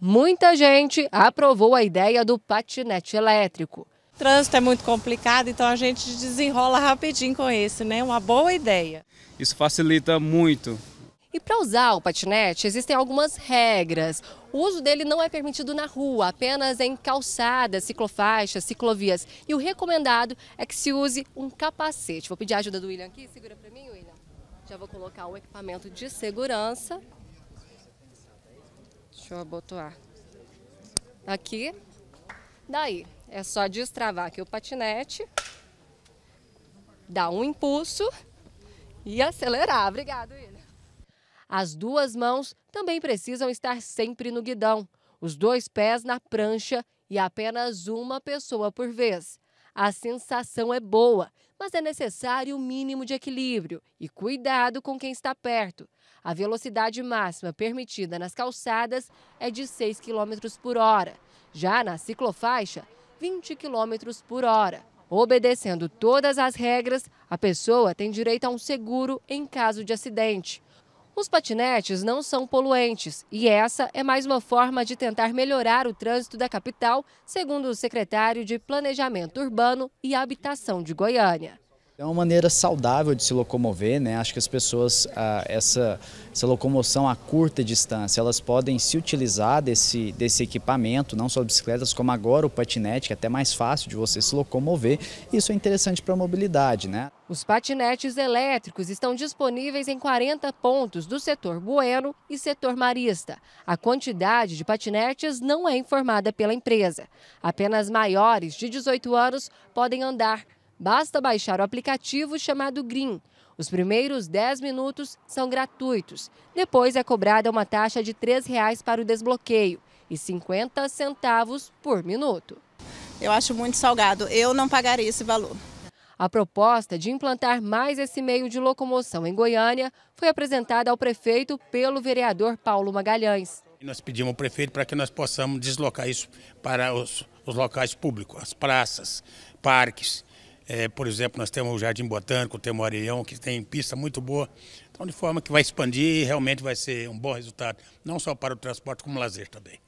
Muita gente aprovou a ideia do patinete elétrico. O trânsito é muito complicado, então a gente desenrola rapidinho com esse, né? Uma boa ideia. Isso facilita muito. E para usar o patinete, existem algumas regras. O uso dele não é permitido na rua, apenas em calçadas, ciclofaixas, ciclovias. E o recomendado é que se use um capacete. Vou pedir a ajuda do William aqui. Segura para mim, William. Já vou colocar o equipamento de segurança. Deixa eu abotoar. Aqui. Daí, é só destravar aqui o patinete, dar um impulso e acelerar. Obrigado, William. As duas mãos também precisam estar sempre no guidão, os dois pés na prancha e apenas uma pessoa por vez. A sensação é boa, mas é necessário o um mínimo de equilíbrio e cuidado com quem está perto. A velocidade máxima permitida nas calçadas é de 6 km por hora. Já na ciclofaixa, 20 km por hora. Obedecendo todas as regras, a pessoa tem direito a um seguro em caso de acidente. Os patinetes não são poluentes e essa é mais uma forma de tentar melhorar o trânsito da capital, segundo o secretário de Planejamento Urbano e Habitação de Goiânia. É uma maneira saudável de se locomover, né? Acho que as pessoas, ah, essa, essa locomoção a curta distância, elas podem se utilizar desse, desse equipamento, não só bicicletas, como agora o patinete, que é até mais fácil de você se locomover. Isso é interessante para a mobilidade, né? Os patinetes elétricos estão disponíveis em 40 pontos do setor Bueno e setor Marista. A quantidade de patinetes não é informada pela empresa. Apenas maiores de 18 anos podem andar. Basta baixar o aplicativo chamado Green. Os primeiros 10 minutos são gratuitos. Depois é cobrada uma taxa de R$ 3,00 para o desbloqueio e 50 centavos por minuto. Eu acho muito salgado. Eu não pagaria esse valor. A proposta de implantar mais esse meio de locomoção em Goiânia foi apresentada ao prefeito pelo vereador Paulo Magalhães. Nós pedimos ao prefeito para que nós possamos deslocar isso para os, os locais públicos, as praças, parques. É, por exemplo, nós temos o Jardim Botânico, temos o Areião, que tem pista muito boa. Então, de forma que vai expandir e realmente vai ser um bom resultado, não só para o transporte, como o lazer também.